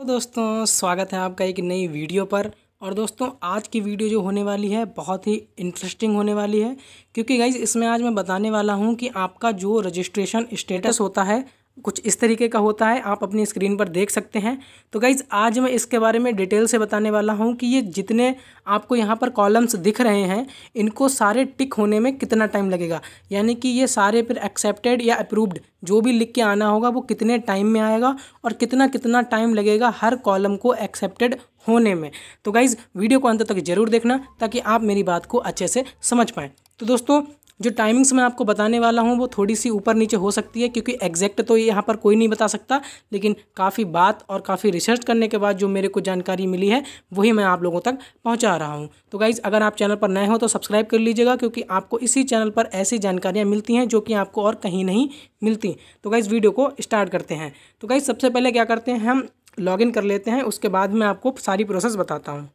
तो दोस्तों स्वागत है आपका एक नई वीडियो पर और दोस्तों आज की वीडियो जो होने वाली है बहुत ही इंटरेस्टिंग होने वाली है क्योंकि गाइज इसमें आज मैं बताने वाला हूँ कि आपका जो रजिस्ट्रेशन स्टेटस होता है कुछ इस तरीके का होता है आप अपनी स्क्रीन पर देख सकते हैं तो गाइज़ आज मैं इसके बारे में डिटेल से बताने वाला हूँ कि ये जितने आपको यहाँ पर कॉलम्स दिख रहे हैं इनको सारे टिक होने में कितना टाइम लगेगा यानी कि ये सारे फिर एक्सेप्टेड या अप्रूव्ड जो भी लिख के आना होगा वो कितने टाइम में आएगा और कितना कितना टाइम लगेगा हर कॉलम को एक्सेप्टेड होने में तो गाइज़ वीडियो को अंत तक ज़रूर देखना ताकि आप मेरी बात को अच्छे से समझ पाएँ तो दोस्तों जो टाइमिंग्स मैं आपको बताने वाला हूँ वो थोड़ी सी ऊपर नीचे हो सकती है क्योंकि एग्जैक्ट तो यहाँ पर कोई नहीं बता सकता लेकिन काफ़ी बात और काफ़ी रिसर्च करने के बाद जो मेरे को जानकारी मिली है वही मैं आप लोगों तक पहुँचा रहा हूँ तो गाइज़ अगर आप चैनल पर नए हो तो सब्सक्राइब कर लीजिएगा क्योंकि आपको इसी चैनल पर ऐसी जानकारियाँ मिलती हैं जो कि आपको और कहीं नहीं मिलती तो गाइज़ वीडियो को स्टार्ट करते हैं तो गाइज़ सबसे पहले क्या करते हैं हम लॉगिन कर लेते हैं उसके बाद मैं आपको सारी प्रोसेस बताता हूँ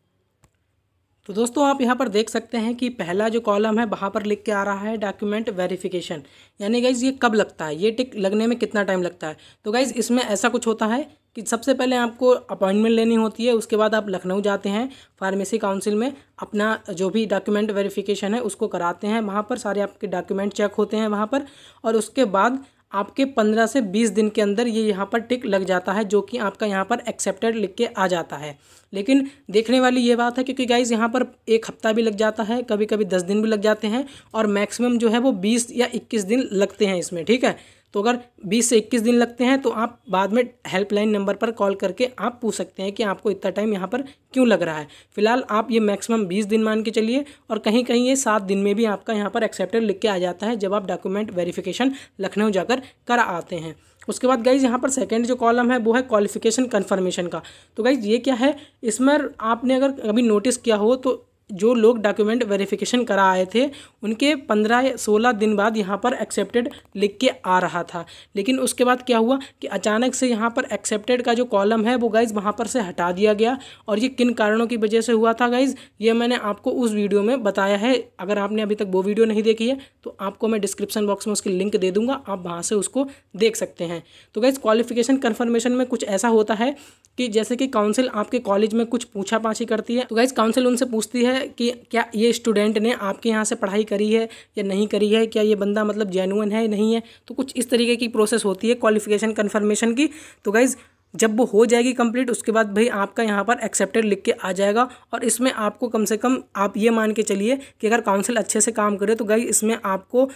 तो दोस्तों आप यहाँ पर देख सकते हैं कि पहला जो कॉलम है वहाँ पर लिख के आ रहा है डॉक्यूमेंट वेरिफिकेशन यानी गाइज ये कब लगता है ये टिक लगने में कितना टाइम लगता है तो गाइज़ इसमें ऐसा कुछ होता है कि सबसे पहले आपको अपॉइंटमेंट लेनी होती है उसके बाद आप लखनऊ जाते हैं फार्मेसी काउंसिल में अपना जो भी डॉक्यूमेंट वेरिफिकेशन है उसको कराते हैं वहाँ पर सारे आपके डॉक्यूमेंट चेक होते हैं वहाँ पर और उसके बाद आपके पंद्रह से बीस दिन के अंदर ये यहाँ पर टिक लग जाता है जो कि आपका यहाँ पर एक्सेप्टेड लिख के आ जाता है लेकिन देखने वाली ये बात है क्योंकि गाइज यहाँ पर एक हफ्ता भी लग जाता है कभी कभी दस दिन भी लग जाते हैं और मैक्सिमम जो है वो बीस या इक्कीस दिन लगते हैं इसमें ठीक है तो अगर 20 से 21 दिन लगते हैं तो आप बाद में हेल्पलाइन नंबर पर कॉल करके आप पूछ सकते हैं कि आपको इतना टाइम यहाँ पर क्यों लग रहा है फिलहाल आप ये मैक्सिमम 20 दिन मान के चलिए और कहीं कहीं ये सात दिन में भी आपका यहाँ पर एक्सेप्टेड लिख के आ जाता है जब आप डॉक्यूमेंट वेरिफिकेशन लखनऊ जाकर कर आते हैं उसके बाद गाइज यहाँ पर सेकेंड जो कॉलम है वो है क्वालिफिकेशन कन्फर्मेशन का तो गाइज ये क्या है इसमें आपने अगर अभी नोटिस किया हो तो जो लोग डॉक्यूमेंट वेरिफिकेशन करा आए थे उनके पंद्रह सोलह दिन बाद यहाँ पर एक्सेप्टेड लिख के आ रहा था लेकिन उसके बाद क्या हुआ कि अचानक से यहाँ पर एक्सेप्टेड का जो कॉलम है वो गाइज वहाँ पर से हटा दिया गया और ये किन कारणों की वजह से हुआ था गाइज ये मैंने आपको उस वीडियो में बताया है अगर आपने अभी तक वो वीडियो नहीं देखी है तो आपको मैं डिस्क्रिप्शन बॉक्स में उसकी लिंक दे दूँगा आप वहाँ से उसको देख सकते हैं तो गाइज़ क्वालिफिकेशन कन्फर्मेशन में कुछ ऐसा होता है कि जैसे कि काउंसिल आपके कॉलेज में कुछ पूछा पाछी करती है तो गाइज़ काउंसिल उनसे पूछती है है कि क्या ये स्टूडेंट ने आपके यहाँ से पढ़ाई करी है या नहीं करी है क्या ये बंदा मतलब जेनुअन है नहीं है तो कुछ इस तरीके की प्रोसेस होती है क्वालिफिकेशन कन्फर्मेशन की तो गाइज़ जब वो हो जाएगी कंप्लीट उसके बाद भाई आपका यहाँ पर एक्सेप्टेड लिख के आ जाएगा और इसमें आपको कम से कम आप ये मान के चलिए कि अगर काउंसिल अच्छे से काम करे तो गई इसमें आपको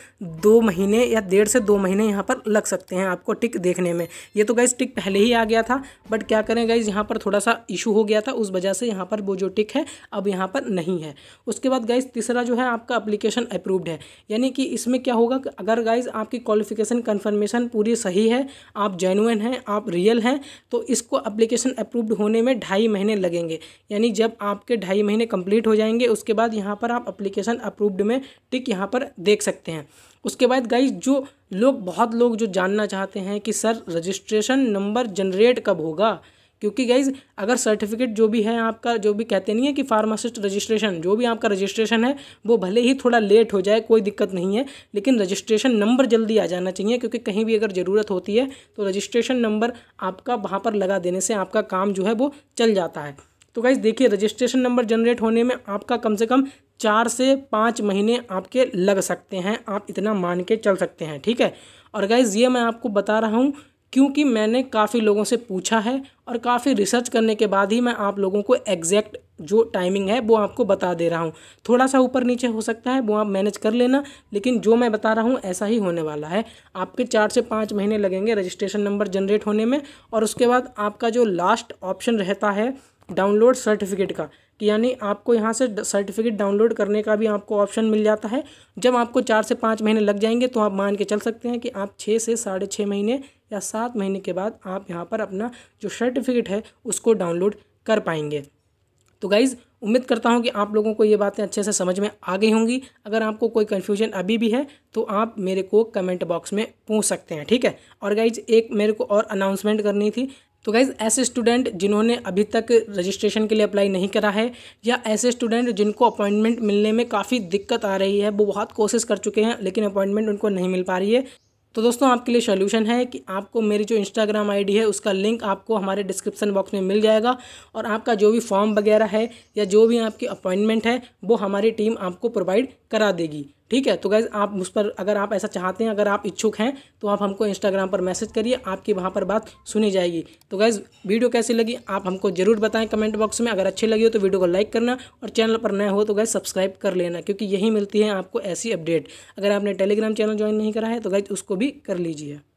दो महीने या डेढ़ से दो महीने यहाँ पर लग सकते हैं आपको टिक देखने में ये तो गाइज टिक पहले ही आ गया था बट क्या करें गाइज यहाँ पर थोड़ा सा इशू हो गया था उस वजह से यहाँ पर वो जो टिक है अब यहाँ पर नहीं है उसके बाद गाइज तीसरा जो है आपका अप्लीकेशन अप्रूव्ड है यानी कि इसमें क्या होगा अगर गाइज आपकी क्वालिफिकेशन कन्फर्मेशन पूरी सही है आप जेनुअन हैं आप रियल हैं तो इसको अप्लीकेशन अप्रूव्ड होने में ढाई महीने लगेंगे यानी जब आपके ढाई महीने कंप्लीट हो जाएंगे उसके बाद यहाँ पर आप अप्लीकेशन अप्रूव्ड में टिक यहाँ पर देख सकते हैं उसके बाद गाइज जो लोग बहुत लोग जो जानना चाहते हैं कि सर रजिस्ट्रेशन नंबर जनरेट कब होगा क्योंकि गाइज अगर सर्टिफिकेट जो भी है आपका जो भी कहते नहीं है कि फार्मासिस्ट रजिस्ट्रेशन जो भी आपका रजिस्ट्रेशन है वो भले ही थोड़ा लेट हो जाए कोई दिक्कत नहीं है लेकिन रजिस्ट्रेशन नंबर जल्दी आ जाना चाहिए क्योंकि कहीं भी अगर ज़रूरत होती है तो रजिस्ट्रेशन नंबर आपका वहाँ पर लगा देने से आपका काम जो है वो चल जाता है तो गाइज़ देखिए रजिस्ट्रेशन नंबर जनरेट होने में आपका कम से कम चार से पाँच महीने आपके लग सकते हैं आप इतना मान के चल सकते हैं ठीक है और गाइज़ ये मैं आपको बता रहा हूँ क्योंकि मैंने काफ़ी लोगों से पूछा है और काफ़ी रिसर्च करने के बाद ही मैं आप लोगों को एग्जैक्ट जो टाइमिंग है वो आपको बता दे रहा हूँ थोड़ा सा ऊपर नीचे हो सकता है वो आप मैनेज कर लेना लेकिन जो मैं बता रहा हूँ ऐसा ही होने वाला है आपके चार से पाँच महीने लगेंगे रजिस्ट्रेशन नंबर जनरेट होने में और उसके बाद आपका जो लास्ट ऑप्शन रहता है डाउनलोड सर्टिफिकेट का कि यानी आपको यहाँ से सर्टिफिकेट डाउनलोड करने का भी आपको ऑप्शन मिल जाता है जब आपको चार से पाँच महीने लग जाएंगे तो आप मान के चल सकते हैं कि आप छः से साढ़े छः महीने या सात महीने के बाद आप यहाँ पर अपना जो सर्टिफिकेट है उसको डाउनलोड कर पाएंगे तो गाइज़ उम्मीद करता हूँ कि आप लोगों को ये बातें अच्छे से समझ में आ गई होंगी अगर आपको कोई कन्फ्यूजन अभी भी है तो आप मेरे को कमेंट बॉक्स में पूछ सकते हैं ठीक है और गाइज एक मेरे को और अनाउंसमेंट करनी थी तो गाइज़ ऐसे स्टूडेंट जिन्होंने अभी तक रजिस्ट्रेशन के लिए अप्लाई नहीं करा है या ऐसे स्टूडेंट जिनको अपॉइंटमेंट मिलने में काफ़ी दिक्कत आ रही है वो बहुत कोशिश कर चुके हैं लेकिन अपॉइंटमेंट उनको नहीं मिल पा रही है तो दोस्तों आपके लिए सोल्यूशन है कि आपको मेरी जो इंस्टाग्राम आईडी है उसका लिंक आपको हमारे डिस्क्रिप्शन बॉक्स में मिल जाएगा और आपका जो भी फॉर्म वगैरह है या जो भी आपकी अपॉइंटमेंट है वो हमारी टीम आपको प्रोवाइड करा देगी ठीक है तो गैज़ आप उस पर अगर आप ऐसा चाहते हैं अगर आप इच्छुक हैं तो आप हमको इंस्टाग्राम पर मैसेज करिए आपकी वहाँ पर बात सुनी जाएगी तो गैज़ वीडियो कैसी लगी आप हमको ज़रूर बताएं कमेंट बॉक्स में अगर अच्छी लगी हो तो वीडियो को लाइक करना और चैनल पर नया हो तो गैज़ सब्सक्राइब कर लेना क्योंकि यही मिलती है आपको ऐसी अपडेट अगर आपने टेलीग्राम चैनल ज्वाइन नहीं करा है तो गैज़ उसको भी कर लीजिए